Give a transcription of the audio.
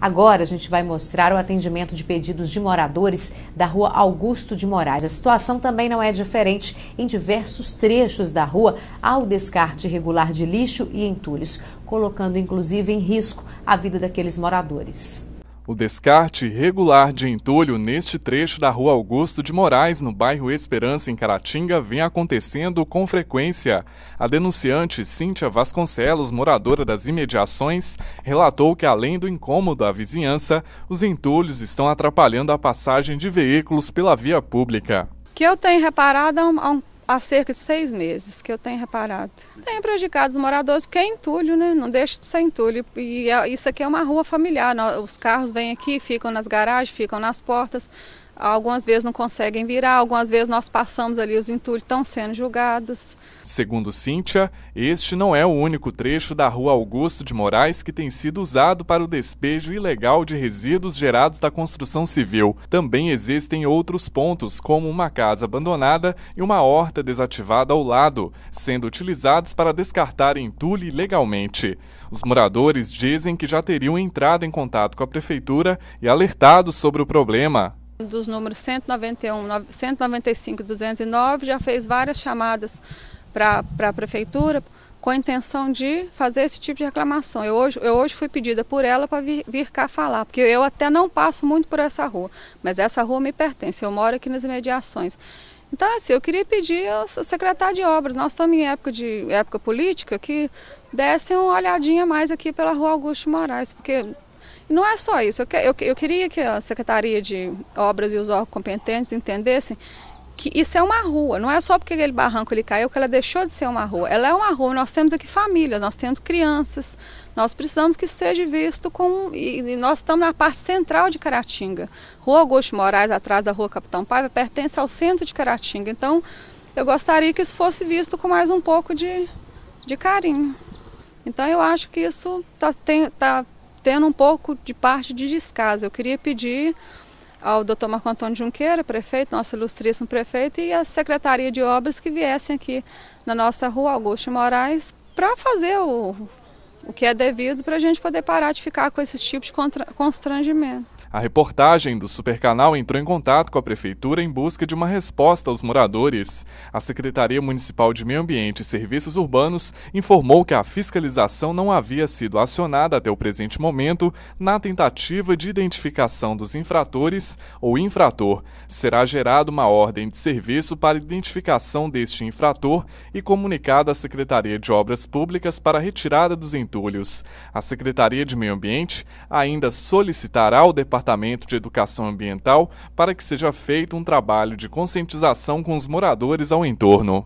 Agora a gente vai mostrar o atendimento de pedidos de moradores da rua Augusto de Moraes. A situação também não é diferente em diversos trechos da rua ao descarte irregular de lixo e entulhos, colocando inclusive em risco a vida daqueles moradores. O descarte irregular de entulho neste trecho da Rua Augusto de Moraes, no bairro Esperança, em Caratinga, vem acontecendo com frequência. A denunciante Cíntia Vasconcelos, moradora das imediações, relatou que, além do incômodo à vizinhança, os entulhos estão atrapalhando a passagem de veículos pela via pública. Que eu tenho reparado é um é há cerca de seis meses que eu tenho reparado. Tem prejudicado os moradores porque é entulho, né? Não deixa de ser entulho. E é, isso aqui é uma rua familiar. Os carros vêm aqui, ficam nas garagens, ficam nas portas. Algumas vezes não conseguem virar, algumas vezes nós passamos ali os entulhos, estão sendo julgados. Segundo Cíntia, este não é o único trecho da rua Augusto de Moraes que tem sido usado para o despejo ilegal de resíduos gerados da construção civil. Também existem outros pontos, como uma casa abandonada e uma horta desativada ao lado, sendo utilizados para descartar entulho ilegalmente. Os moradores dizem que já teriam entrado em contato com a prefeitura e alertado sobre o problema. Dos números 191, 195 e 209 já fez várias chamadas para a prefeitura com a intenção de fazer esse tipo de reclamação. Eu hoje, eu hoje fui pedida por ela para vir, vir, cá falar, porque eu até não passo muito por essa rua, mas essa rua me pertence, eu moro aqui nas imediações. Então, assim, eu queria pedir ao secretário de obras, nós estamos em época, de, época política, que dessem uma olhadinha mais aqui pela rua Augusto Moraes, porque não é só isso. Eu, eu, eu queria que a Secretaria de Obras e os órgãos competentes entendessem que isso é uma rua, não é só porque aquele barranco ele caiu que ela deixou de ser uma rua. Ela é uma rua, nós temos aqui famílias, nós temos crianças, nós precisamos que seja visto com. E, nós estamos na parte central de Caratinga. Rua Augusto Moraes, atrás da Rua Capitão Paiva, pertence ao centro de Caratinga. Então, eu gostaria que isso fosse visto com mais um pouco de, de carinho. Então, eu acho que isso está tá, tá tendo um pouco de parte de descaso. Eu queria pedir ao doutor Marco Antônio Junqueira, prefeito, nosso ilustríssimo prefeito, e à Secretaria de Obras que viessem aqui na nossa rua Augusto Moraes para fazer o o que é devido para a gente poder parar de ficar com esses tipos de constrangimento. A reportagem do Supercanal entrou em contato com a prefeitura em busca de uma resposta aos moradores. A Secretaria Municipal de Meio Ambiente e Serviços Urbanos informou que a fiscalização não havia sido acionada até o presente momento na tentativa de identificação dos infratores ou infrator. Será gerada uma ordem de serviço para identificação deste infrator e comunicada à Secretaria de Obras Públicas para retirada dos entulhos. A Secretaria de Meio Ambiente ainda solicitará ao Departamento de Educação Ambiental para que seja feito um trabalho de conscientização com os moradores ao entorno.